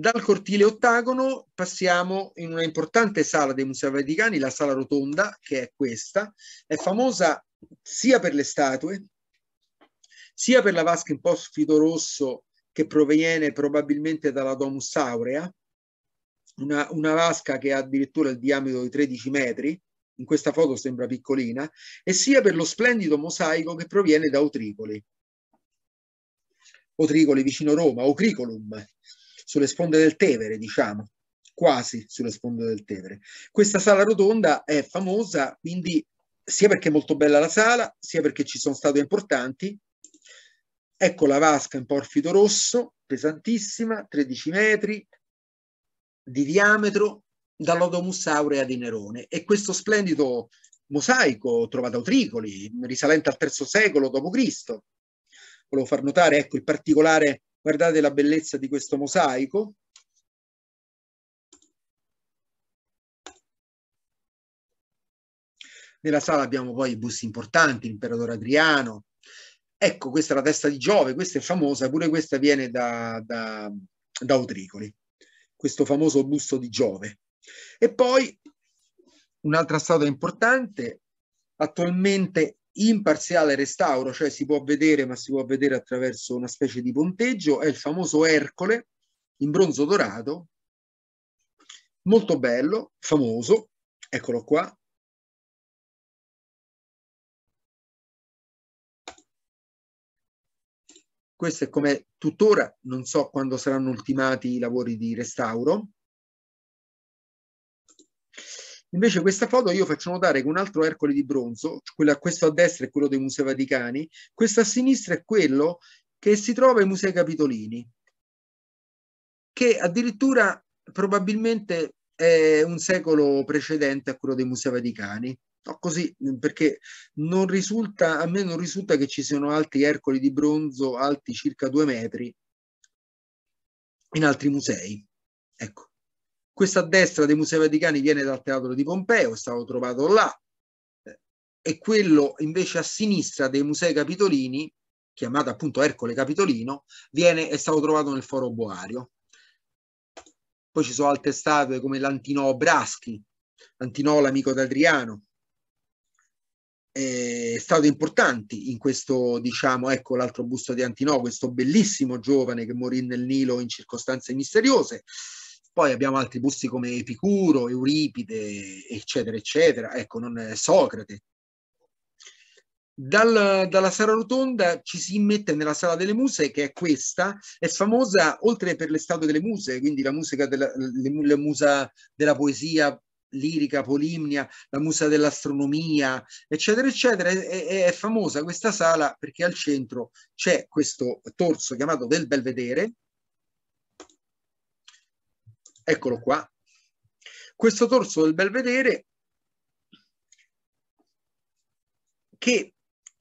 Dal cortile ottagono passiamo in una importante sala dei Musei Vaticani, la sala rotonda, che è questa. È famosa sia per le statue, sia per la vasca in posfito rosso che proviene probabilmente dalla Domus Aurea, una, una vasca che ha addirittura il diametro di 13 metri, in questa foto sembra piccolina, e sia per lo splendido mosaico che proviene da Otricoli. Otricoli vicino Roma, Ocricolum, sulle sponde del Tevere, diciamo, quasi sulle sponde del Tevere. Questa sala rotonda è famosa quindi sia perché è molto bella la sala, sia perché ci sono state importanti. Ecco la vasca in porfido rosso, pesantissima, 13 metri di diametro, dall'Odomus aurea di Nerone. E questo splendido mosaico trovato a Tricoli, risalente al III secolo d.C. Volevo far notare ecco, il particolare Guardate la bellezza di questo mosaico. Nella sala abbiamo poi busti importanti, l'imperatore Adriano. Ecco, questa è la testa di Giove, questa è famosa, pure questa viene da, da, da Autricoli, questo famoso busto di Giove. E poi un'altra statua importante, attualmente imparziale restauro, cioè si può vedere, ma si può vedere attraverso una specie di ponteggio, è il famoso Ercole in bronzo dorato, molto bello, famoso, eccolo qua. Questo è come tuttora, non so quando saranno ultimati i lavori di restauro. Invece questa foto io faccio notare che un altro Ercole di bronzo, quello, questo a destra è quello dei Musei Vaticani, questo a sinistra è quello che si trova ai Musei Capitolini, che addirittura probabilmente è un secolo precedente a quello dei Musei Vaticani. No, così perché non risulta, a me non risulta che ci siano altri Ercoli di bronzo alti circa due metri in altri musei. Ecco. Questa destra dei Musei Vaticani viene dal Teatro di Pompeo, è stato trovato là, eh, e quello invece a sinistra dei Musei Capitolini, chiamato appunto Ercole Capitolino, viene, è stato trovato nel Foro Boario. Poi ci sono altre statue come l'Antino Braschi, l'Antinoo l'amico d'Adriano, è eh, stato importante in questo, diciamo, ecco l'altro busto di Antino, questo bellissimo giovane che morì nel Nilo in circostanze misteriose. Poi abbiamo altri busti come Epicuro, Euripide, eccetera, eccetera, ecco, non Socrate. Dal, dalla Sala Rotonda ci si mette nella Sala delle Muse, che è questa, è famosa oltre per le statue delle muse, quindi la musica della, le, la musa della poesia lirica, polimnia, la musa dell'astronomia, eccetera, eccetera. È, è famosa questa sala perché al centro c'è questo torso chiamato del Belvedere, Eccolo qua. Questo torso del Belvedere che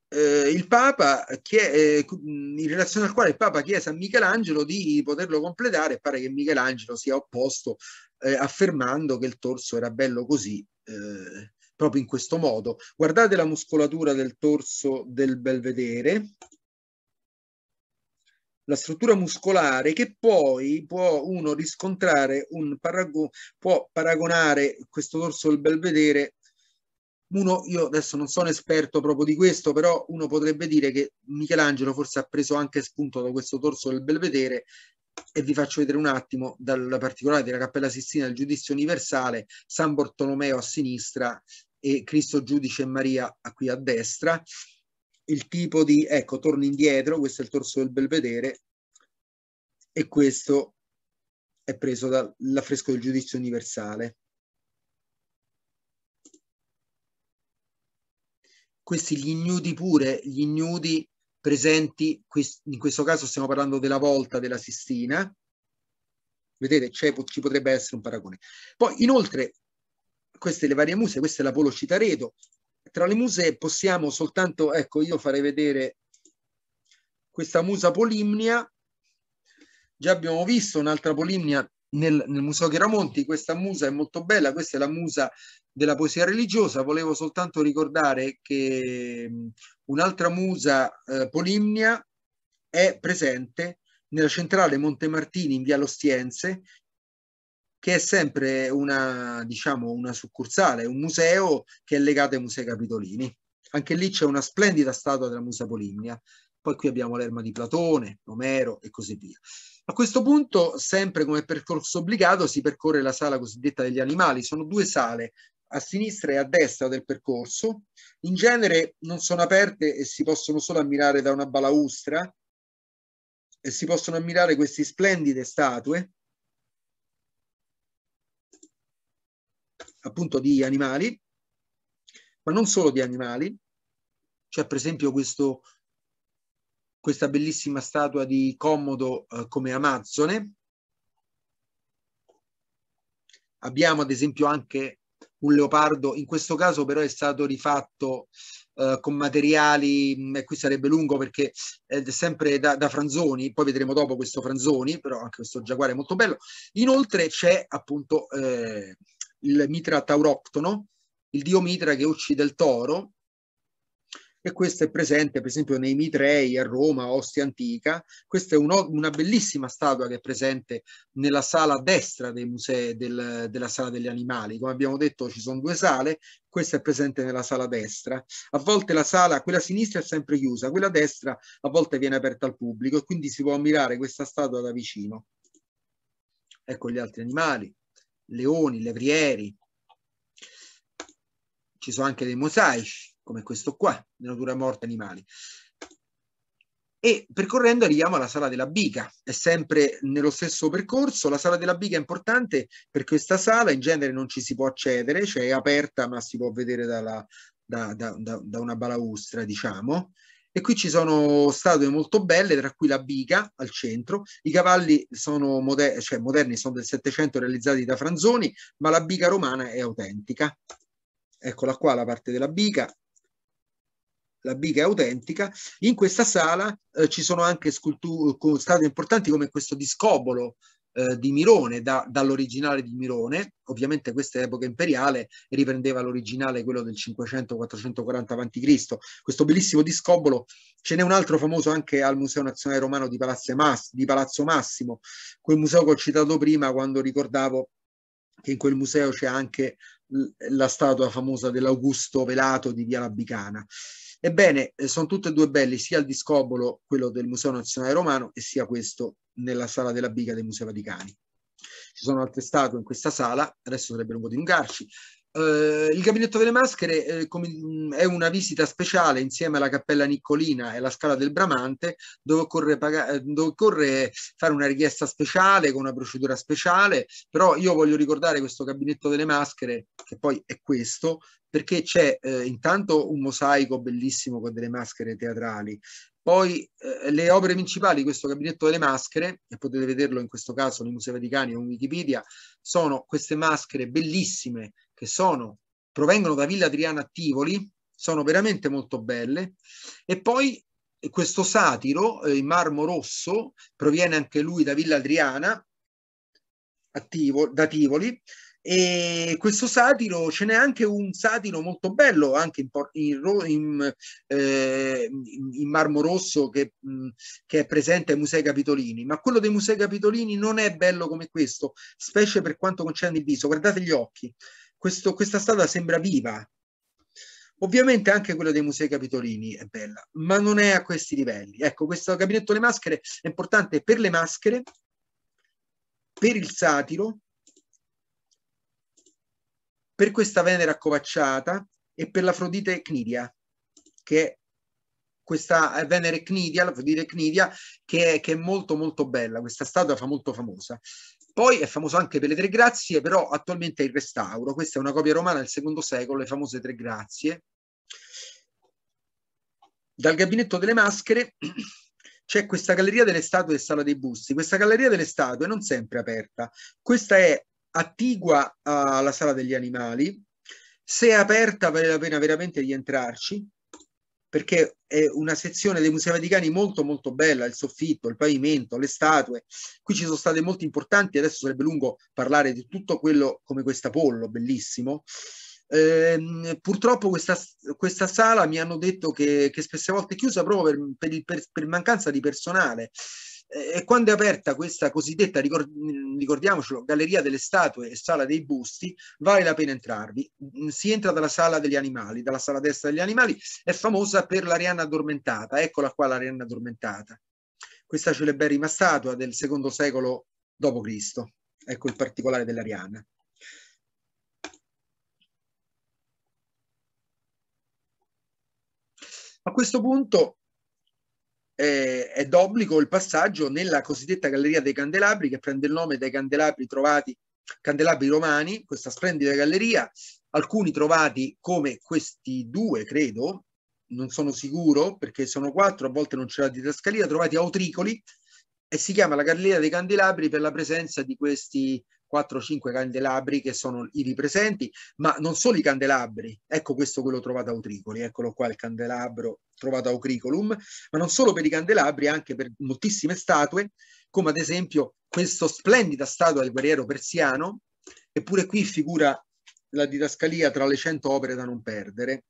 eh, il Papa, chie- eh, in relazione al quale il Papa chiese a Michelangelo di poterlo completare, e pare che Michelangelo sia opposto eh, affermando che il torso era bello così, eh, proprio in questo modo. Guardate la muscolatura del torso del Belvedere, la struttura muscolare che poi può uno riscontrare, un parago- può paragonare questo dorso del belvedere uno, io adesso non sono esperto proprio di questo, però uno potrebbe dire che Michelangelo forse ha preso anche spunto da questo torso del Belvedere e vi faccio vedere un attimo dalla particolare della Cappella Sistina il Giudizio Universale, San Bartolomeo a sinistra e Cristo Giudice e Maria qui a destra il tipo di, ecco, torno indietro, questo è il torso del belvedere e questo è preso dall'affresco del giudizio universale. Questi gli ignudi pure, gli ignudi presenti, in questo caso stiamo parlando della volta della Sistina, vedete ci potrebbe essere un paragone. Poi inoltre, queste le varie muse, questa è la Polo Citaredo, tra le muse possiamo soltanto, ecco, io farei vedere questa musa Polimnia. Già abbiamo visto un'altra Polimnia nel, nel Museo Chiaramonti, questa musa è molto bella, questa è la musa della poesia religiosa. Volevo soltanto ricordare che un'altra musa eh, Polimnia è presente nella centrale Montemartini in via Lostiense che è sempre una, diciamo, una succursale, un museo che è legato ai Musei Capitolini. Anche lì c'è una splendida statua della Musa Polimnia, poi qui abbiamo l'erma di Platone, Omero e così via. A questo punto, sempre come percorso obbligato, si percorre la sala cosiddetta degli animali. Sono due sale, a sinistra e a destra del percorso. In genere non sono aperte e si possono solo ammirare da una balaustra e si possono ammirare queste splendide statue appunto di animali, ma non solo di animali. C'è per esempio questo, questa bellissima statua di Commodo eh, come Amazzone. Abbiamo ad esempio anche un leopardo, in questo caso però è stato rifatto eh, con materiali, mm, e qui sarebbe lungo perché è sempre da, da, Franzoni, poi vedremo dopo questo Franzoni, però anche questo giaguare è molto bello. Inoltre c'è appunto eh, il mitra tauroctono, il dio mitra che uccide il toro, e questo è presente per esempio nei Mitrei a Roma, Ostia Antica. Questa è un, una bellissima statua che è presente nella sala destra dei musei del, della sala degli animali. Come abbiamo detto ci sono due sale, questa è presente nella sala destra. A volte la sala, quella sinistra è sempre chiusa, quella destra a volte viene aperta al pubblico e quindi si può ammirare questa statua da vicino. Ecco gli altri animali leoni, levrieri, ci sono anche dei mosaici, come questo qua, di natura morta animali. E percorrendo arriviamo alla Sala della Bica, è sempre nello stesso percorso, la Sala della Bica è importante perché questa sala in genere non ci si può accedere, cioè è aperta ma si può vedere dalla, da, da, da, una balaustra, diciamo, e qui ci sono statue molto belle, tra cui la biga al centro. I cavalli sono moder- cioè, moderni, sono del Settecento realizzati da Franzoni, ma la biga romana è autentica. Eccola qua la parte della biga, la biga è autentica. In questa sala eh, ci sono anche scultu- statue importanti come questo di Scobolo eh, di Mirone, da, dall'originale di Mirone, ovviamente questa è epoca imperiale riprendeva l'originale, quello del 500-440 a.C. Questo bellissimo discobolo, ce n'è un altro famoso anche al Museo Nazionale Romano di, Mas, di Palazzo Massimo, quel museo che ho citato prima quando ricordavo che in quel museo c'è anche la statua famosa dell'Augusto Velato di Via Labicana. Ebbene, eh, sono tutte e due belli, sia il discobolo, quello del Museo Nazionale Romano, e sia questo nella sala della biga del Museo Vaticani. Ci sono altre statue in questa sala, adesso sarebbe lungo dilungarci, eh, il Gabinetto delle Maschere eh, com- mm, è una visita speciale insieme alla Cappella Niccolina e alla Scala del Bramante dove occorre, eh, dove occorre, fare una richiesta speciale con una procedura speciale, però io voglio ricordare questo Gabinetto delle Maschere che poi è questo perché c'è eh, intanto un mosaico bellissimo con delle maschere teatrali, poi eh, le opere principali di questo gabinetto delle maschere, e potete vederlo in questo caso nei Musei Vaticani o in Wikipedia, sono queste maschere bellissime che sono, provengono da Villa Adriana a Tivoli, sono veramente molto belle. E poi questo satiro eh, in marmo rosso proviene anche lui da Villa Adriana, Tivoli, da Tivoli. E questo satiro ce n'è anche un satiro molto bello, anche in, in, in, eh, in marmo rosso, che, che, è presente ai Musei Capitolini. Ma quello dei Musei Capitolini non è bello come questo, specie per quanto concerne il viso. Guardate gli occhi, questo, questa strada sembra viva. Ovviamente anche quella dei musei capitolini è bella, ma non è a questi livelli. Ecco, questo gabinetto Le Maschere è importante per le maschere, per il satiro, per questa Venere accovacciata e per l'Afrodite Cnidia, che è questa Venere Cnidia, l'Afrodite Cnidia, che è, che è molto molto bella, questa statua fa molto famosa. Poi è famoso anche per le Tre Grazie, però attualmente è in restauro. Questa è una copia romana del secondo secolo, le famose Tre Grazie. Dal gabinetto delle maschere c'è questa galleria delle statue e sala dei busti. Questa galleria delle statue è non sempre aperta. Questa è attigua alla sala degli animali. Se è aperta vale la pena veramente di entrarci perché è una sezione dei Musei Vaticani molto molto bella, il soffitto, il pavimento, le statue. Qui ci sono state molto importanti, adesso sarebbe lungo parlare di tutto quello come pollo bellissimo. Eh, purtroppo questa, questa, sala mi hanno detto che, che spesse volte è chiusa proprio per, per, per, per mancanza di personale. E quando è aperta questa cosiddetta, ricordiamocelo, Galleria delle Statue e Sala dei Busti, vale la pena entrarvi. Mm, si entra dalla Sala degli Animali, dalla Sala Destra degli Animali, è famosa per l'Arianna Addormentata, eccola qua l'Arianna Addormentata, questa celeberrima statua del secondo secolo d.C., ecco il particolare dell'Arianna. A questo punto eh, è d'obbligo il passaggio nella cosiddetta Galleria dei Candelabri, che prende il nome dai candelabri trovati, candelabri romani, questa splendida galleria, alcuni trovati come questi due, credo, non sono sicuro perché sono quattro, a volte non c'è la didascalia, trovati a Autricoli e si chiama la Galleria dei Candelabri per la presenza di questi 4-5 candelabri che sono i ripresenti, ma non solo i candelabri, ecco questo quello trovato a Utricoli, eccolo qua il candelabro trovato a Utricolum, ma non solo per i candelabri, anche per moltissime statue, come ad esempio questa splendida statua del guerriero persiano, eppure qui figura la didascalia tra le 100 opere da non perdere,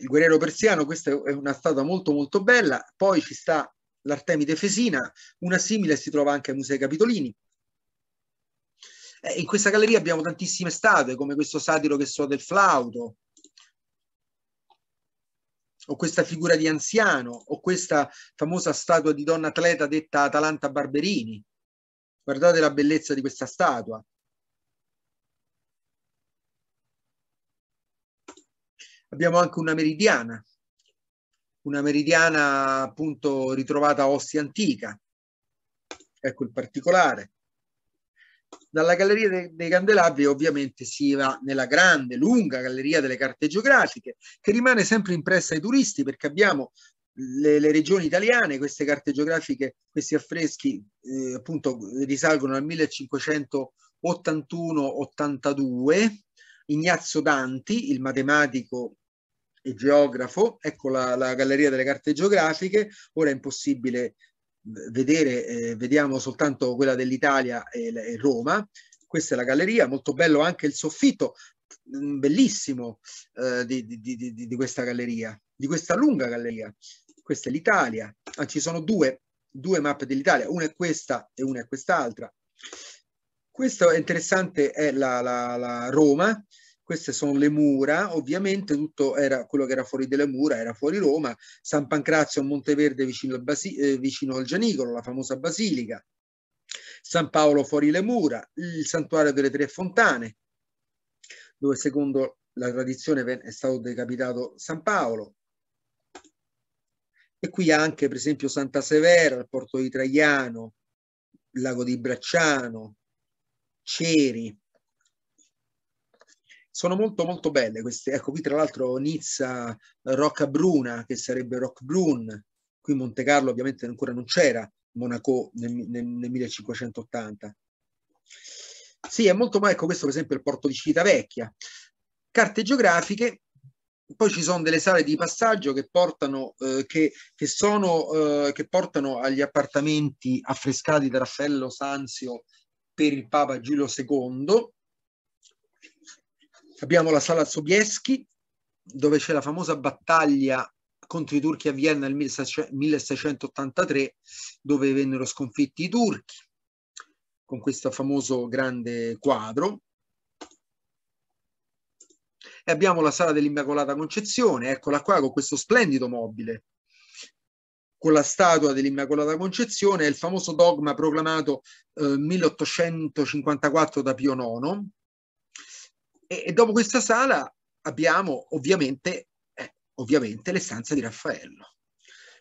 il guerriero persiano, questa è una statua molto molto bella, poi ci sta l'Artemide Fesina, una simile si trova anche al Museo Capitolini. Eh, in questa galleria abbiamo tantissime statue, come questo satiro che suona il flauto, o questa figura di anziano, o questa famosa statua di donna atleta detta Atalanta Barberini. Guardate la bellezza di questa statua, Abbiamo anche una meridiana, una meridiana appunto ritrovata a Ostia Antica, ecco il particolare. Dalla Galleria dei, Candelabri ovviamente si va nella grande, lunga Galleria delle Carte Geografiche, che rimane sempre impressa ai turisti perché abbiamo le, le, regioni italiane, queste carte geografiche, questi affreschi eh, appunto risalgono al 1581-82, Ignazio Danti, il matematico e geografo, ecco la, la, galleria delle carte geografiche, ora è impossibile vedere, eh, vediamo soltanto quella dell'Italia e, e, Roma, questa è la galleria, molto bello anche il soffitto, mm, bellissimo eh, di, di, di, di, questa galleria, di questa lunga galleria, questa è l'Italia, ah, ci sono due, due mappe dell'Italia, una è questa e una è quest'altra. Questo è interessante, è la, la, la Roma, queste sono le mura, ovviamente tutto era quello che era fuori delle mura, era fuori Roma, San Pancrazio a Monteverde vicino al, Basi- eh, vicino al Gianicolo, la famosa basilica, San Paolo fuori le mura, il santuario delle tre fontane, dove secondo la tradizione è stato decapitato San Paolo. E qui anche per esempio Santa Severa, il porto di Traiano, il Lago di Bracciano, Ceri, sono molto molto belle queste. Ecco qui tra l'altro Nizza, eh, Rocca Bruna, che sarebbe Rock Brun, qui Monte Carlo ovviamente ancora non c'era, Monaco nel, nel, nel 1580. Sì, è molto, ma ecco questo per esempio è il porto di Civitavecchia. Carte geografiche, poi ci sono delle sale di passaggio che portano, eh, che, che, sono, eh, che portano agli appartamenti affrescati da Raffaello Sanzio per il Papa Giulio II, Abbiamo la sala Sobieski, dove c'è la famosa battaglia contro i turchi a Vienna nel 1683, dove vennero sconfitti i turchi, con questo famoso grande quadro. E abbiamo la sala dell'Immacolata Concezione, eccola qua con questo splendido mobile, con la statua dell'Immacolata Concezione e il famoso dogma proclamato eh, 1854 da Pio IX, e, e dopo questa sala abbiamo ovviamente, eh, ovviamente le stanze di Raffaello.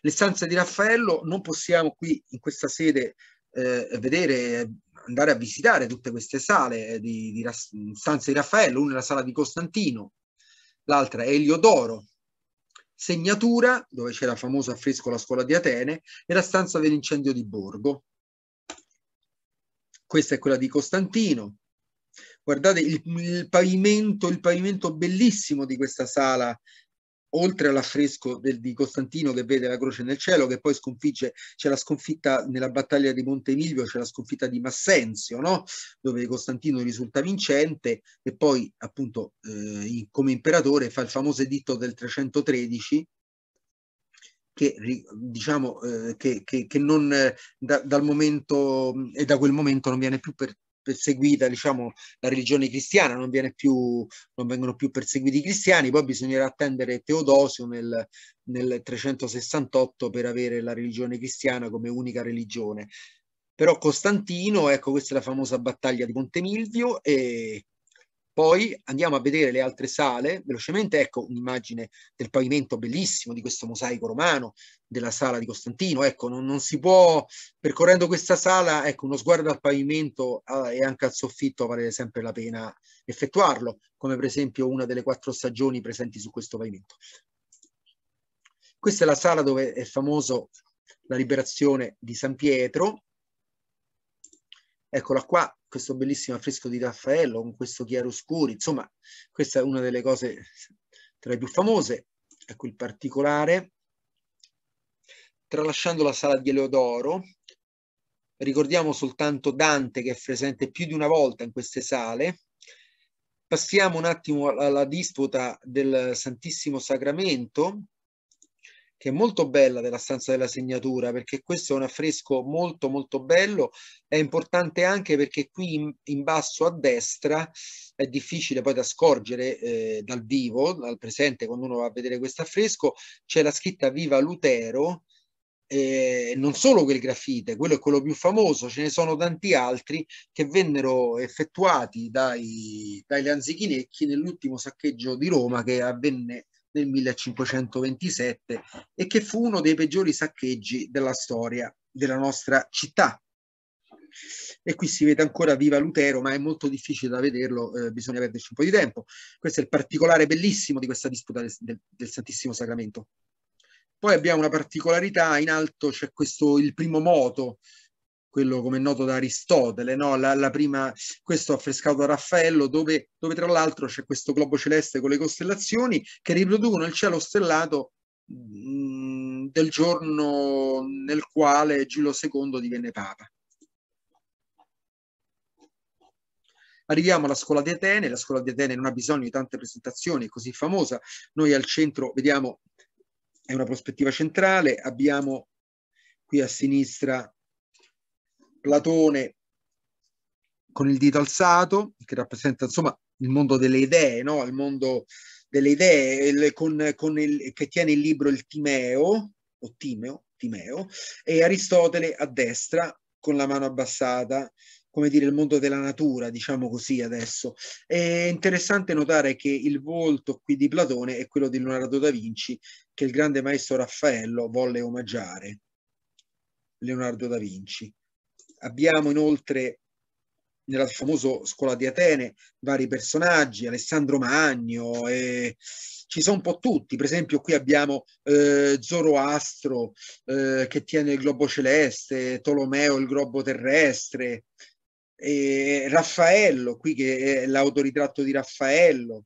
Le stanze di Raffaello non possiamo qui in questa sede eh, vedere, andare a visitare tutte queste sale di, di, stanze di Raffaello, una è la sala di Costantino, l'altra è Eliodoro, segnatura, dove c'è la famosa affresco La scuola di Atene, e la stanza dell'incendio di Borgo. Questa è quella di Costantino, guardate il, il, pavimento, il pavimento bellissimo di questa sala, oltre all'affresco del, di Costantino che vede la croce nel cielo, che poi sconfigge, c'è la sconfitta nella battaglia di Monte Emilio, c'è la sconfitta di Massenzio, no? dove Costantino risulta vincente e poi appunto eh, come imperatore fa il famoso editto del 313 che diciamo eh, che, che, che non eh, da, dal momento e da quel momento non viene più per, perseguita diciamo, la religione cristiana, non, più, non, vengono più perseguiti i cristiani, poi bisognerà attendere Teodosio nel, nel 368 per avere la religione cristiana come unica religione però Costantino, ecco questa è la famosa battaglia di Pontemilvio e poi andiamo a vedere le altre sale, velocemente ecco un'immagine del pavimento bellissimo di questo mosaico romano della sala di Costantino, ecco non, non si può percorrendo questa sala, ecco uno sguardo al pavimento eh, e anche al soffitto vale sempre la pena effettuarlo, come per esempio una delle quattro stagioni presenti su questo pavimento. Questa è la sala dove è famoso la liberazione di San Pietro, eccola qua, questo bellissimo affresco di Raffaello con questo chiaroscuro, insomma questa è una delle cose tra le più famose, ecco il particolare. Tralasciando la sala di Eleodoro, ricordiamo soltanto Dante che è presente più di una volta in queste sale, passiamo un attimo alla disputa del Santissimo Sacramento, che è molto bella della stanza della segnatura perché questo è un affresco molto molto bello è importante anche perché qui in, in basso a destra è difficile poi da scorgere eh, dal vivo dal presente quando uno va a vedere questo affresco c'è la scritta viva Lutero eh, non solo quel graffite, quello è quello più famoso, ce ne sono tanti altri che vennero effettuati dai, dai Lanzichinecchi nell'ultimo saccheggio di Roma che avvenne nel 1527 e che fu uno dei peggiori saccheggi della storia della nostra città. E qui si vede ancora viva Lutero, ma è molto difficile da vederlo, eh, bisogna perderci un po' di tempo. Questo è il particolare bellissimo di questa disputa del, del, del Santissimo Sacramento. Poi abbiamo una particolarità, in alto c'è questo, il primo moto, quello come è noto da Aristotele, no? la, la prima, questo affrescato da Raffaello, dove, dove tra l'altro c'è questo globo celeste con le costellazioni che riproducono il cielo stellato mh, mm, del giorno nel quale Gillo II divenne Papa. Arriviamo alla scuola di Atene, la scuola di Atene non ha bisogno di tante presentazioni, è così famosa. Noi al centro vediamo, è una prospettiva centrale, abbiamo qui a sinistra Platone con il dito alzato, che rappresenta insomma il mondo delle idee, no? il mondo delle idee il, con, con il, che tiene il libro il Timeo, o Timeo, Timeo, e Aristotele a destra con la mano abbassata, come dire, il mondo della natura, diciamo così adesso. È interessante notare che il volto qui di Platone è quello di Leonardo da Vinci, che il grande maestro Raffaello volle omaggiare. Leonardo da Vinci. Abbiamo inoltre nella famosa scuola di Atene vari personaggi, Alessandro Magno, e ci sono un po' tutti, per esempio qui abbiamo eh, Zoroastro eh, che tiene il globo celeste, Tolomeo il globo terrestre, Raffaello qui che è l'autoritratto di Raffaello,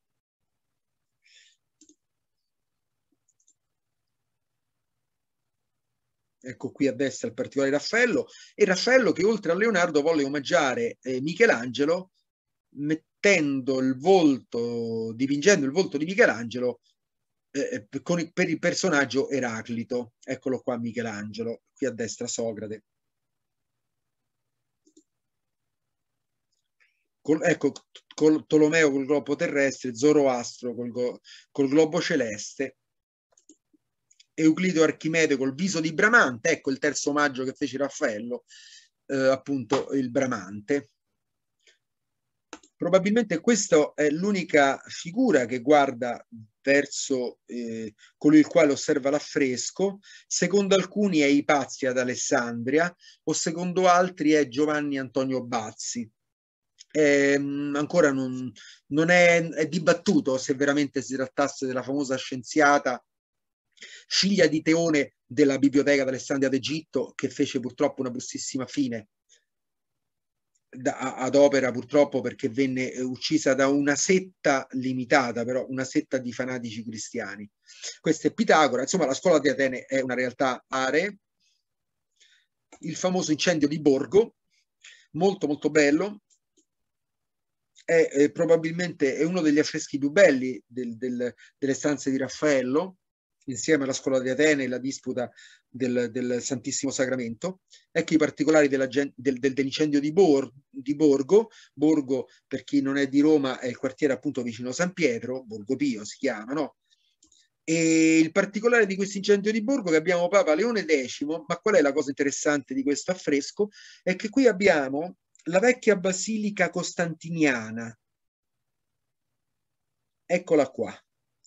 ecco qui a destra il particolare Raffaello, e Raffaello che oltre a Leonardo volle omaggiare eh, Michelangelo mettendo il volto, dipingendo il volto di Michelangelo eh, eh con il, per il personaggio Eraclito. Eccolo qua Michelangelo, qui a destra Socrate. Col, ecco, col, Tolomeo col globo terrestre, Zoroastro col, col globo celeste, Euclido Archimede col viso di Bramante, ecco il terzo omaggio che fece Raffaello, eh, appunto il Bramante. Probabilmente questa è l'unica figura che guarda verso eh, colui il quale osserva l'affresco, secondo alcuni è Ipazia ad Alessandria o secondo altri è Giovanni Antonio Bazzi. Eh, ancora non, non è, è dibattuto se veramente si trattasse della famosa scienziata figlia di Teone della biblioteca d'Alessandria d'Egitto, che fece purtroppo una bruttissima fine da, ad opera purtroppo perché venne eh, uccisa da una setta limitata, però una setta di fanatici cristiani. Questa è Pitagora, insomma la scuola di Atene è una realtà aree, il famoso incendio di Borgo, molto molto bello, è, è eh, probabilmente è uno degli affreschi più belli del, del, delle stanze di Raffaello, insieme alla scuola di Atene e la disputa del, del, Santissimo Sacramento. Ecco i particolari della, del, dell'incendio di, Bor, di, Borgo. Borgo, per chi non è di Roma, è il quartiere appunto vicino San Pietro, Borgo Pio si chiama, no? E il particolare di questo incendio di Borgo che abbiamo Papa Leone X, ma qual è la cosa interessante di questo affresco? È che qui abbiamo la vecchia basilica costantiniana. Eccola qua,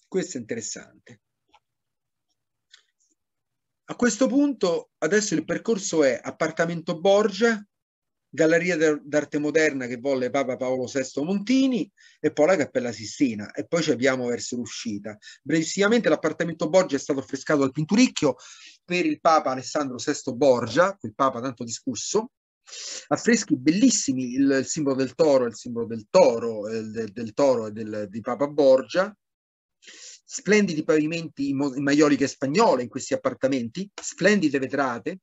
questo è interessante a questo punto adesso il percorso è appartamento Borgia, Galleria d'arte moderna che volle Papa Paolo VI Montini e poi la Cappella Sistina e poi ci abbiamo verso l'uscita. Brevissimamente l'appartamento Borgia è stato affrescato al Pinturicchio per il Papa Alessandro VI Borgia, quel Papa tanto discusso, affreschi bellissimi, il, il, simbolo del toro, il simbolo del toro, eh, del, del, toro e del, di Papa Borgia, splendidi pavimenti in, maioliche spagnole in questi appartamenti, splendide vetrate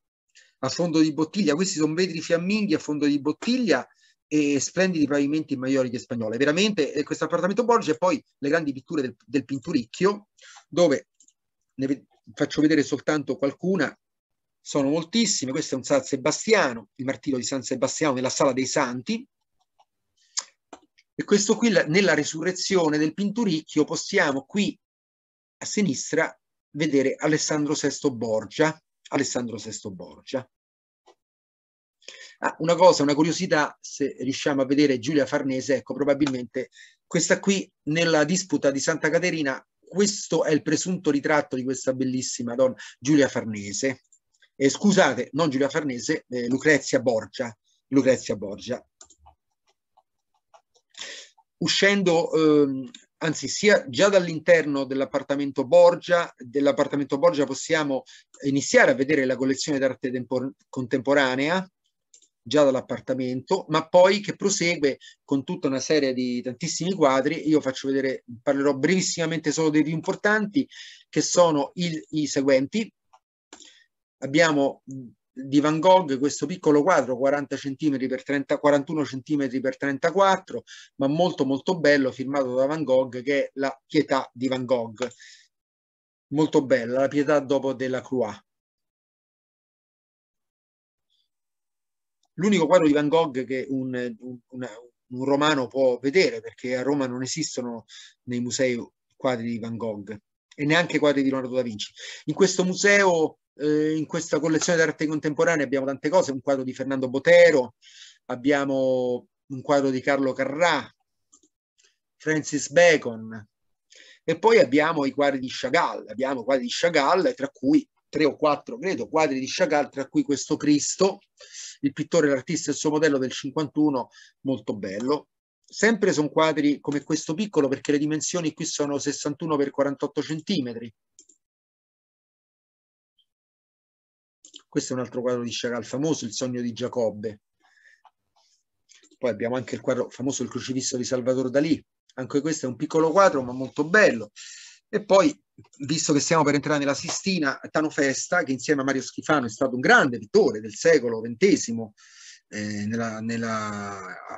a fondo di bottiglia, questi sono vetri fiamminghi a fondo di bottiglia e splendidi pavimenti in maioliche spagnole, Veramente eh, questo appartamento Borgia e poi le grandi pitture del, del Pinturicchio, dove ne ve faccio vedere soltanto qualcuna, sono moltissime. Questo è un San Sebastiano, il martirio di San Sebastiano nella Sala dei Santi. E questo qui, nella risurrezione del Pinturicchio, possiamo qui a sinistra vedere Alessandro VI Borgia. Alessandro VI Borgia. Ah, una cosa, una curiosità, se riusciamo a vedere Giulia Farnese, ecco, probabilmente questa qui nella disputa di Santa Caterina, questo è il presunto ritratto di questa bellissima donna, Giulia Farnese. Eh, scusate, non Giulia Farnese, eh, Lucrezia Borgia. Lucrezia Borgia. Uscendo eh, anzi sia già dall'interno dell'appartamento Borgia, dell'appartamento Borgia possiamo iniziare a vedere la collezione d'arte tempor- contemporanea, già dall'appartamento, ma poi che prosegue con tutta una serie di tantissimi quadri. Io faccio vedere, parlerò brevissimamente solo dei più importanti, che sono il, i seguenti. Abbiamo di Van Gogh questo piccolo quadro 40 cm per 30, 41 cm per 34 ma molto molto bello firmato da Van Gogh che è la pietà di Van Gogh molto bella la pietà dopo della Croix l'unico quadro di Van Gogh che un, un, un romano può vedere perché a Roma non esistono nei musei quadri di Van Gogh e neanche quadri di Leonardo da Vinci in questo museo eh, in questa collezione d'arte contemporanea abbiamo tante cose, un quadro di Fernando Botero, abbiamo un quadro di Carlo Carrà, Francis Bacon e poi abbiamo i quadri di Chagall, abbiamo quadri di Chagall tra cui tre o quattro, credo, quadri di Chagall, tra cui questo Cristo, il pittore, l'artista e il suo modello del 51, molto bello. Sempre sono quadri come questo piccolo perché le dimensioni qui sono 61 x 48 centimetri, Questo è un altro quadro di Chagall famoso, Il sogno di Giacobbe. Poi abbiamo anche il quadro famoso Il crocifisso di Salvatore Dalì. Anche questo è un piccolo quadro, ma molto bello. E poi, visto che stiamo per entrare nella Sistina, Tano Festa, che insieme a Mario Schifano è stato un grande pittore del secolo XX, eh, nella, nella,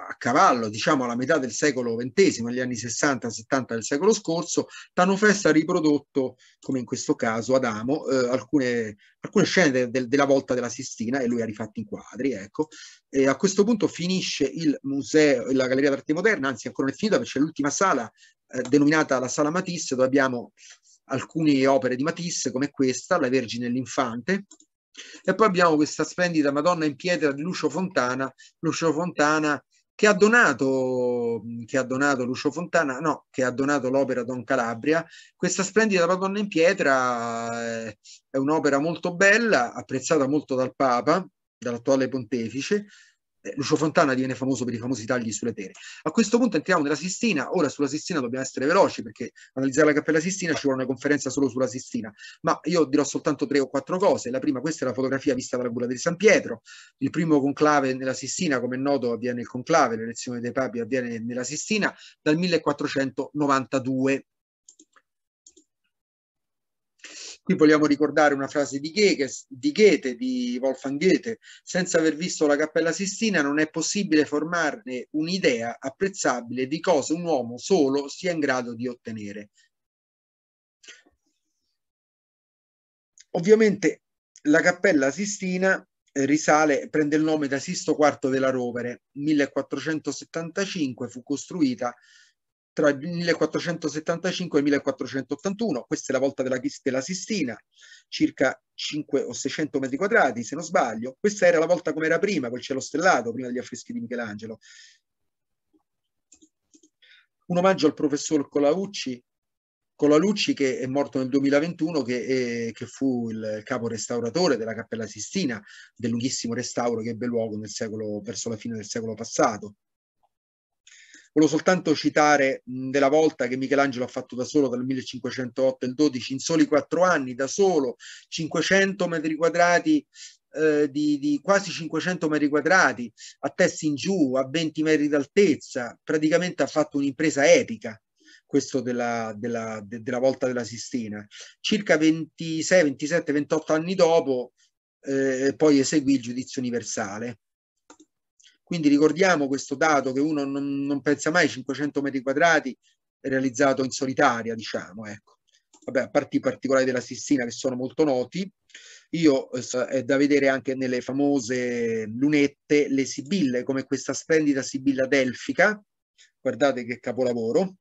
a cavallo, diciamo alla metà del secolo XX, negli anni 60-70 del secolo scorso, Tanofest ha riprodotto, come in questo caso Adamo, eh, alcune, alcune, scene de, de, della volta della Sistina e lui ha rifatto in quadri, ecco. E a questo punto finisce il museo, la Galleria d'Arte Moderna, anzi ancora non è finita perché c'è l'ultima sala eh, denominata la Sala Matisse, dove abbiamo alcune opere di Matisse come questa, La Vergine e l'Infante, e poi abbiamo questa splendida Madonna in pietra di Lucio Fontana, Lucio Fontana che ha donato, che ha donato Lucio Fontana, no, che ha donato l'opera Don Calabria. Questa splendida Madonna in pietra eh, è un'opera molto bella, apprezzata molto dal Papa, dall'attuale pontefice, eh, Lucio Fontana diviene famoso per i famosi tagli sulle pere. A questo punto entriamo nella Sistina, ora sulla Sistina dobbiamo essere veloci perché analizzare la Cappella Sistina ci vuole una conferenza solo sulla Sistina, ma io dirò soltanto tre o quattro cose. La prima, questa è la fotografia vista dalla Gula di San Pietro, il primo conclave nella Sistina, come è noto avviene il conclave, l'elezione dei papi avviene nella Sistina dal 1492 Qui vogliamo ricordare una frase di Goethe, di Wolfgang Goethe, senza aver visto la Cappella Sistina non è possibile formarne un'idea apprezzabile di cosa un uomo solo sia in grado di ottenere. Ovviamente la Cappella Sistina risale, prende il nome da Sisto IV della Rovere, 1475 fu costruita tra il 1475 e il 1481, questa è la volta della, della Sistina, circa 5 o 600 metri quadrati se non sbaglio, questa era la volta come era prima, col cielo stellato, prima degli affreschi di Michelangelo. Un omaggio al professor Colaucci, Colalucci che è morto nel 2021, che, eh, che, fu il capo restauratore della Cappella Sistina, del lunghissimo restauro che ebbe luogo secolo, verso la fine del secolo passato. Volevo soltanto citare mh, della volta che Michelangelo ha fatto da solo dal 1508 al 12, in soli quattro anni, da solo, 500 metri quadrati eh, di, di, quasi 500 metri quadrati, a testa in giù, a 20 metri d'altezza, praticamente ha fatto un'impresa epica, questo della, della, de, della volta della Sistina. Circa 26, 27, 28 anni dopo eh, poi eseguì il giudizio universale quindi ricordiamo questo dato che uno non, non pensa mai 500 metri quadrati realizzato in solitaria, diciamo, ecco. Vabbè, a parti particolari della Sistina che sono molto noti, io eh, è da vedere anche nelle famose lunette le Sibille, come questa splendida Sibilla delfica, guardate che capolavoro.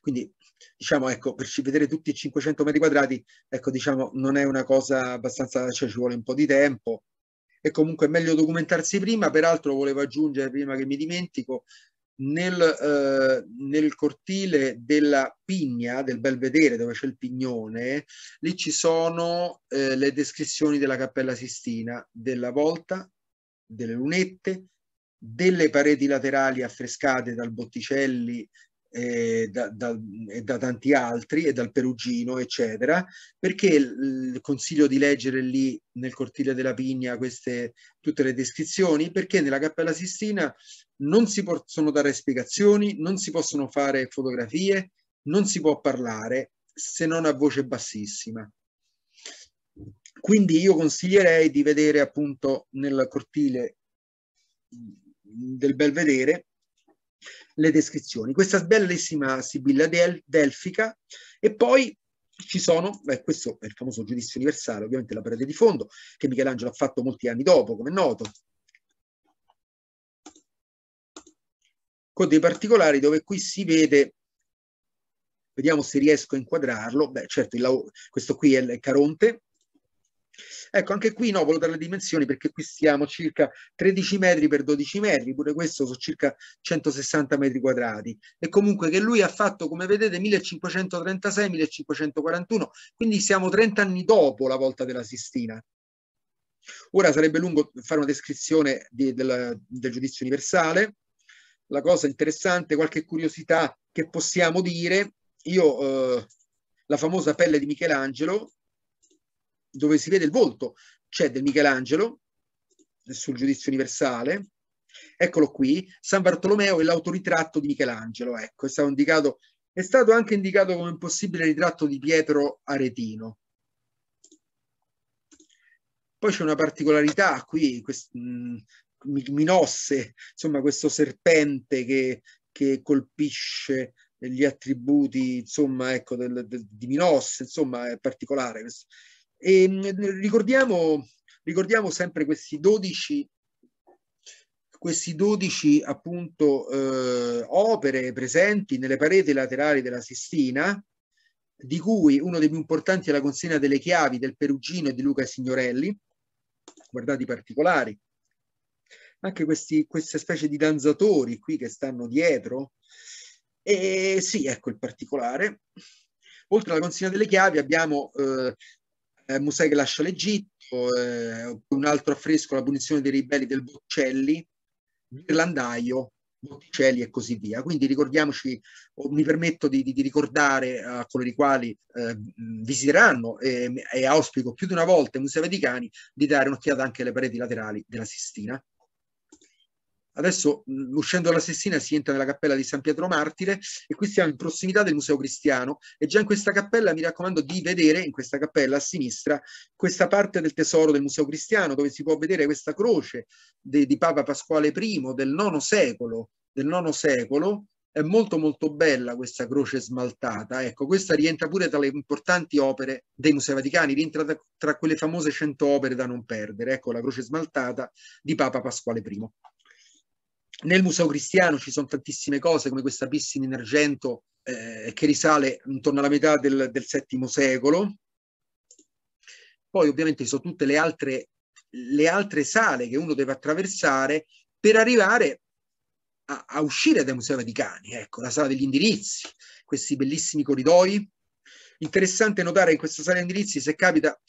Quindi, diciamo, ecco, per vedere tutti i 500 metri quadrati, ecco, diciamo, non è una cosa abbastanza, cioè ci vuole un po' di tempo, e comunque è meglio documentarsi prima. Peraltro volevo aggiungere, prima che mi dimentico, nel, eh, nel, cortile della Pigna, del Belvedere, dove c'è il Pignone, lì ci sono eh, le descrizioni della Cappella Sistina, della volta, delle lunette, delle pareti laterali affrescate dal Botticelli e eh, da, da, e da, tanti altri e dal Perugino, eccetera, perché il, consiglio di leggere lì nel cortile della Pigna queste, tutte le descrizioni, perché nella Cappella Sistina non si possono dare spiegazioni, non si possono fare fotografie, non si può parlare se non a voce bassissima. Quindi io consiglierei di vedere appunto nel cortile del Belvedere le descrizioni. Questa bellissima Sibilla del, Delfica e poi ci sono, beh, questo è il famoso giudizio universale, ovviamente la parete di fondo, che Michelangelo ha fatto molti anni dopo, come è noto, con dei particolari dove qui si vede vediamo se riesco a inquadrarlo, beh certo il, questo qui è il Caronte, Ecco, anche qui no, volevo dare le dimensioni perché qui stiamo circa 13 metri per 12 metri, pure questo sono circa 160 metri quadrati e comunque che lui ha fatto, come vedete, 1536-1541, quindi siamo 30 anni dopo la volta della Sistina. Ora sarebbe lungo fare una descrizione di, del, del giudizio universale, la cosa interessante, qualche curiosità che possiamo dire, io... Eh, la famosa pelle di Michelangelo, dove si vede il volto, c'è del Michelangelo sul giudizio universale, eccolo qui, San Bartolomeo e l'autoritratto di Michelangelo, ecco, è stato, indicato, è stato anche indicato come un possibile ritratto di Pietro Aretino. Poi c'è una particolarità qui, quest, mh, mm, Minosse, insomma questo serpente che, che colpisce gli attributi insomma, ecco, del, del, di Minosse, insomma è particolare questo. E, ehm, ricordiamo, ricordiamo sempre questi 12 questi 12 appunto eh, opere presenti nelle pareti laterali della Sistina, di cui uno dei più importanti è la consegna delle chiavi del Perugino e di Luca Signorelli, guardate i particolari, anche questi, queste specie di danzatori qui che stanno dietro, e sì, ecco il particolare. Oltre alla consegna delle chiavi abbiamo eh, eh, musei che lascia l'Egitto, eh, un altro affresco, la punizione dei ribelli del Boccelli, Irlandaio, mm. Botticelli e così via. Quindi ricordiamoci, mi permetto di, di, di ricordare a coloro i quali eh, visiteranno e, e auspico più di una volta i Musei Vaticani di dare un'occhiata anche alle pareti laterali della Sistina. Adesso, uscendo dalla Sessina, si entra nella cappella di San Pietro Martire e qui siamo in prossimità del Museo Cristiano e già in questa cappella mi raccomando di vedere, in questa cappella a sinistra, questa parte del tesoro del Museo Cristiano dove si può vedere questa croce de, di Papa Pasquale I del IX secolo, del IX secolo, è molto molto bella questa croce smaltata, ecco, questa rientra pure tra le importanti opere dei Musei Vaticani, rientra tra, tra quelle famose cento opere da non perdere, ecco la croce smaltata di Papa Pasquale I. Nel Museo Cristiano ci sono tantissime cose come questa pissina in argento eh, che risale intorno alla metà del, del VII secolo. Poi ovviamente ci sono tutte le altre, le altre sale che uno deve attraversare per arrivare a, a uscire dai Musei Vaticani, ecco, la sala degli indirizzi, questi bellissimi corridoi. Interessante notare in questa sala degli indirizzi, se capita,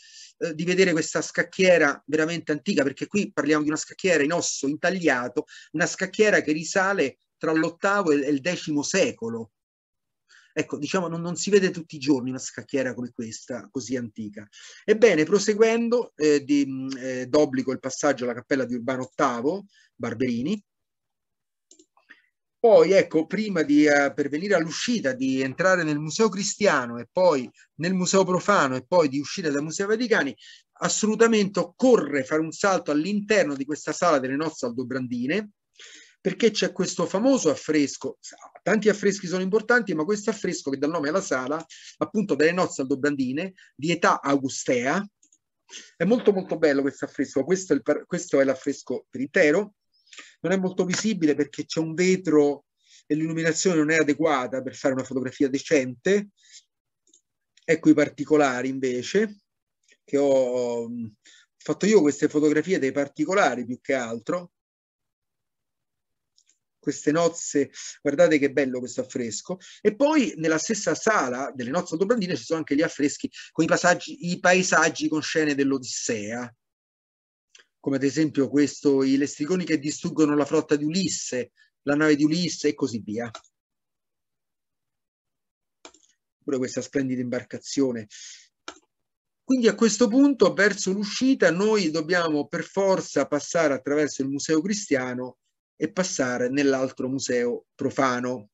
eh, di vedere questa scacchiera veramente antica, perché qui parliamo di una scacchiera in osso intagliato, una scacchiera che risale tra l'ottavo e il decimo secolo. Ecco, diciamo, non, non, si vede tutti i giorni una scacchiera come questa, così antica. Ebbene, proseguendo, eh, di, mm, eh, d'obbligo il passaggio alla cappella di Urbano VIII, Barberini, poi, ecco, prima di uh, eh, pervenire all'uscita, di entrare nel Museo Cristiano e poi nel Museo Profano e poi di uscire dal Museo Vaticani, assolutamente occorre fare un salto all'interno di questa sala delle nozze aldobrandine, perché c'è questo famoso affresco, tanti affreschi sono importanti, ma questo affresco che dà nome alla sala, appunto delle nozze aldobrandine, di età augustea, è molto molto bello questo affresco, questo è, questo è l'affresco per intero, non è molto visibile perché c'è un vetro e l'illuminazione non è adeguata per fare una fotografia decente. Ecco i particolari invece, che ho mm, fatto io queste fotografie dei particolari più che altro. Queste nozze, guardate che bello questo affresco. E poi nella stessa sala delle nozze autobrandine ci sono anche gli affreschi con i, passaggi, i paesaggi con scene dell'Odissea come ad esempio questo, i lestriconi che distruggono la flotta di Ulisse, la nave di Ulisse e così via. Pure questa splendida imbarcazione. Quindi a questo punto, verso l'uscita, noi dobbiamo per forza passare attraverso il museo cristiano e passare nell'altro museo profano.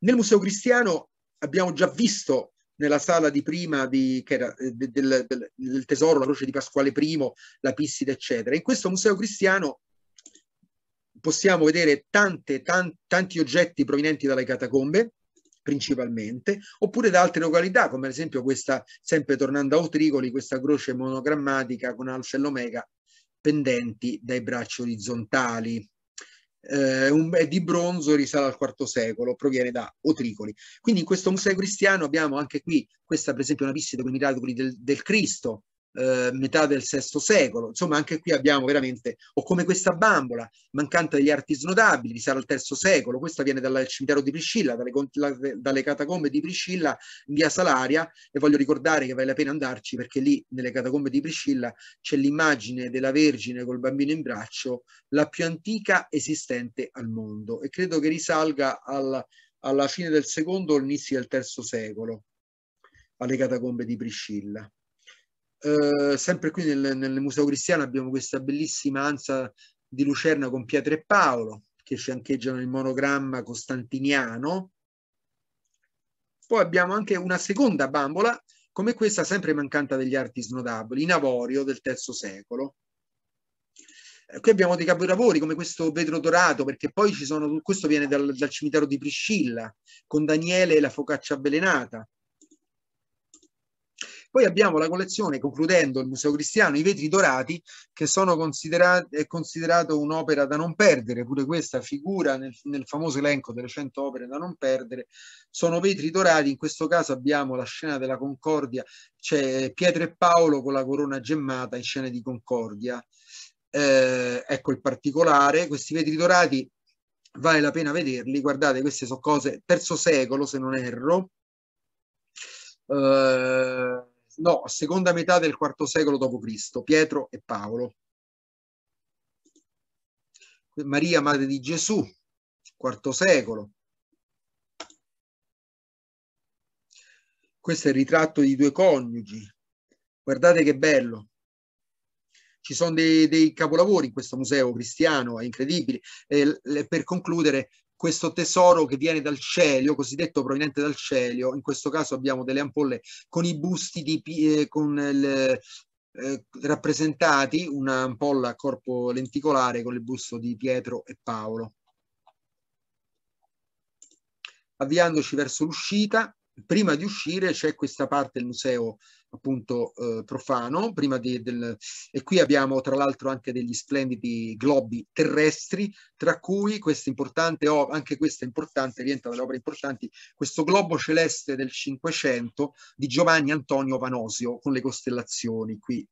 Nel museo cristiano abbiamo già visto nella sala di prima di, era, eh, del, del, del, tesoro, la croce di Pasquale I, la pisside, eccetera. In questo museo cristiano possiamo vedere tante, tanti, tanti oggetti provenienti dalle catacombe, principalmente, oppure da altre località, come ad esempio questa, sempre tornando a Otrigoli, questa croce monogrammatica con alfa e l'omega pendenti dai bracci orizzontali eh, un, è di bronzo, risale al IV secolo, proviene da Otricoli. Quindi in questo museo cristiano abbiamo anche qui, questa per esempio è una visita con i miracoli del, del Cristo, eh, metà del VI secolo. Insomma, anche qui abbiamo veramente, o come questa bambola, mancante degli arti snodabili, risale al III secolo, questa viene dal cimitero di Priscilla, dalle, dalle, catacombe di Priscilla in via Salaria, e voglio ricordare che vale la pena andarci perché lì, nelle catacombe di Priscilla, c'è l'immagine della Vergine col bambino in braccio, la più antica esistente al mondo, e credo che risalga al, alla fine del secondo o all'inizio del terzo secolo alle catacombe di Priscilla. Eh, sempre qui nel, nel, Museo Cristiano abbiamo questa bellissima ansa di lucerna con Pietro e Paolo che fiancheggiano il monogramma costantiniano. Poi abbiamo anche una seconda bambola come questa sempre mancante degli arti snodabili, in avorio del terzo secolo. Eh, qui abbiamo dei capolavori come questo vetro dorato, perché poi ci sono, questo viene dal, dal cimitero di Priscilla, con Daniele e la focaccia avvelenata, poi abbiamo la collezione, concludendo il Museo Cristiano, i vetri dorati, che sono considerati, è considerato un'opera da non perdere, pure questa figura nel, nel famoso elenco delle 100 opere da non perdere, sono vetri dorati, in questo caso abbiamo la scena della Concordia, c'è Pietro e Paolo con la corona gemmata in scene di Concordia. Eh, ecco il particolare, questi vetri dorati vale la pena vederli, guardate queste sono cose, terzo secolo se non erro, eh, no, seconda metà del IV secolo d.C., Pietro e Paolo. Maria, madre di Gesù, IV secolo. Questo è il ritratto di due coniugi. Guardate che bello. Ci sono dei, dei capolavori in questo museo cristiano, è incredibile. E per concludere, questo tesoro che viene dal cielo, cosiddetto proveniente dal cielo, in questo caso abbiamo delle ampolle con i busti di, eh, con il, eh, rappresentati, un'ampolla a corpo lenticolare con il busto di Pietro e Paolo. Avviandoci verso l'uscita, prima di uscire c'è questa parte del museo appunto eh, profano, prima di, del, e qui abbiamo tra l'altro anche degli splendidi globi terrestri, tra cui questo importante, oh, anche questo è importante, rientra dalle opere importanti, questo globo celeste del 500 di Giovanni Antonio Vanosio con le costellazioni, qui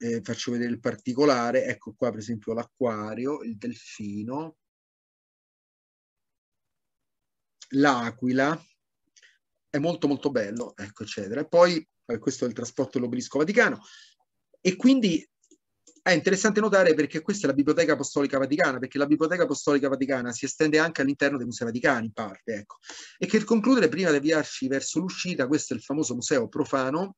eh, faccio vedere il particolare, ecco qua per esempio l'acquario, il delfino, l'aquila, è molto molto bello, ecco, eccetera. E poi eh, questo è il trasporto dell'obelisco vaticano. E quindi è interessante notare perché questa è la Biblioteca Apostolica Vaticana, perché la Biblioteca Apostolica Vaticana si estende anche all'interno dei musei vaticani, in parte, ecco. E per concludere, prima di avviarci verso l'uscita, questo è il famoso museo profano,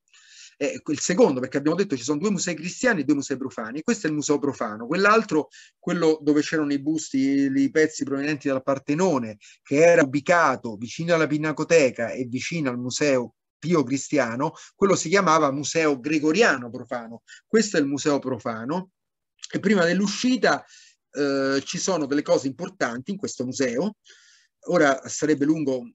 eh, il secondo, perché abbiamo detto ci sono due musei cristiani e due musei profani, questo è il museo profano, quell'altro, quello dove c'erano i busti, i pezzi provenienti dal Partenone, che era ubicato vicino alla Pinacoteca e vicino al museo Pio Cristiano, quello si chiamava Museo Gregoriano Profano. Questo è il Museo Profano e prima dell'uscita eh, ci sono delle cose importanti in questo museo. Ora sarebbe lungo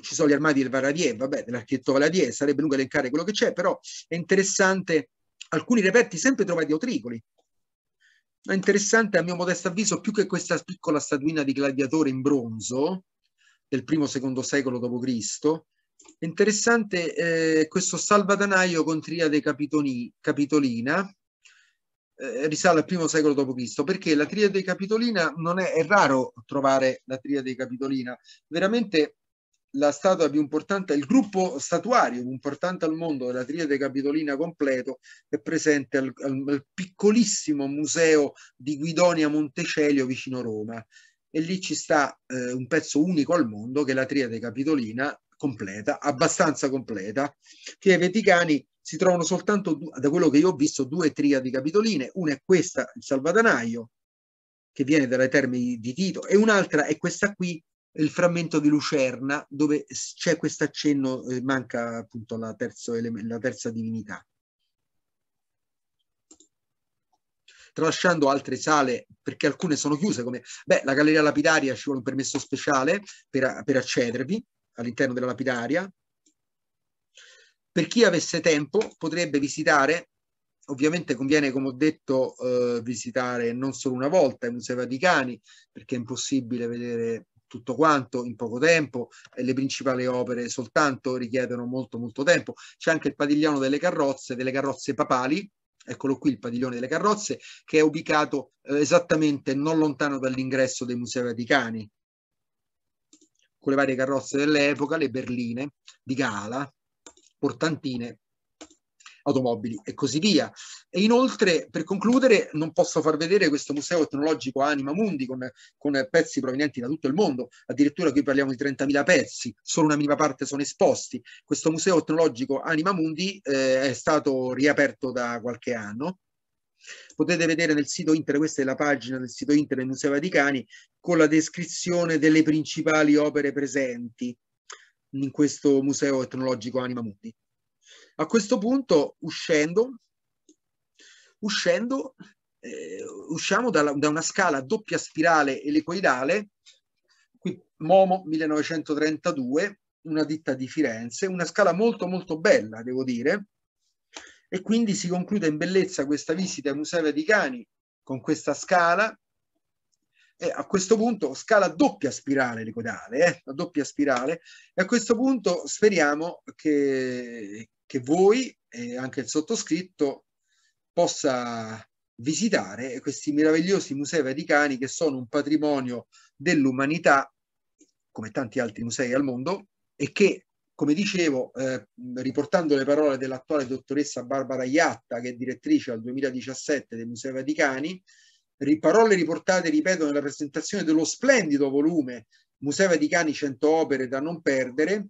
ci sono gli armati del Varavie, vabbè, dell'architetto Varavie, sarebbe lungo elencare quello che c'è, però è interessante alcuni reperti sempre trovati a Otricoli. È interessante, a mio modesto avviso, più che questa piccola statuina di gladiatore in bronzo del primo secondo secolo d.C., è interessante eh, questo salvadanaio con triade capitoni, capitolina, eh, risale al primo secolo d.C., perché la triade capitolina non è, è raro trovare la triade capitolina, veramente la statua più importante, il gruppo statuario più importante al mondo della Triade Capitolina completo è presente al, al piccolissimo museo di Guidonia Montecelio vicino Roma e lì ci sta eh, un pezzo unico al mondo che è la Triade Capitolina completa, abbastanza completa, che ai Vaticani si trovano soltanto, da quello che io ho visto, due triadi capitoline, una è questa, il Salvadanaio, che viene dalle terme di Tito, e un'altra è questa qui, il frammento di Lucerna dove c'è questo accenno, eh, manca appunto la, la terza divinità. tralasciando altre sale perché alcune sono chiuse come beh, la galleria lapidaria ci vuole un permesso speciale per, per accedervi all'interno della lapidaria per chi avesse tempo potrebbe visitare ovviamente conviene come ho detto eh, visitare non solo una volta i musei vaticani perché è impossibile vedere tutto quanto in poco tempo, le principali opere soltanto richiedono molto molto tempo. C'è anche il padiglione delle carrozze, delle carrozze papali, eccolo qui il padiglione delle carrozze, che è ubicato eh, esattamente non lontano dall'ingresso dei Musei Vaticani, con le varie carrozze dell'epoca, le berline di gala, portantine automobili e così via. E inoltre, per concludere, non posso far vedere questo museo etnologico Anima Mundi con, con pezzi provenienti da tutto il mondo, addirittura qui parliamo di 30.000 pezzi, solo una minima parte sono esposti. Questo museo etnologico Anima Mundi eh, è stato riaperto da qualche anno. Potete vedere nel sito internet, questa è la pagina del sito internet del Museo Vaticani, con la descrizione delle principali opere presenti in questo museo etnologico Anima Mundi. A questo punto, uscendo, uscendo eh, usciamo dalla, da una scala doppia spirale elicoidale, qui Momo 1932, una ditta di Firenze, una scala molto molto bella, devo dire, e quindi si conclude in bellezza questa visita ai Musei Vaticani con questa scala, e a questo punto scala doppia spirale liquidale, eh? la doppia spirale, e a questo punto speriamo che, che voi e anche il sottoscritto possa visitare questi meravigliosi musei vaticani che sono un patrimonio dell'umanità, come tanti altri musei al mondo, e che, come dicevo, eh, riportando le parole dell'attuale dottoressa Barbara Iatta, che è direttrice al 2017 dei Musei Vaticani, parole riportate, ripeto, nella presentazione dello splendido volume Musei Vaticani 100 opere da non perdere,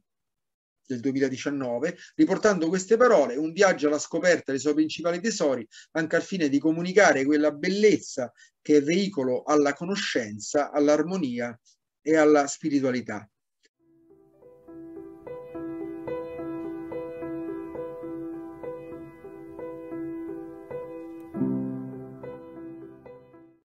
del 2019, riportando queste parole un viaggio alla scoperta dei suoi principali tesori, anche al fine di comunicare quella bellezza che è veicolo alla conoscenza, all'armonia e alla spiritualità.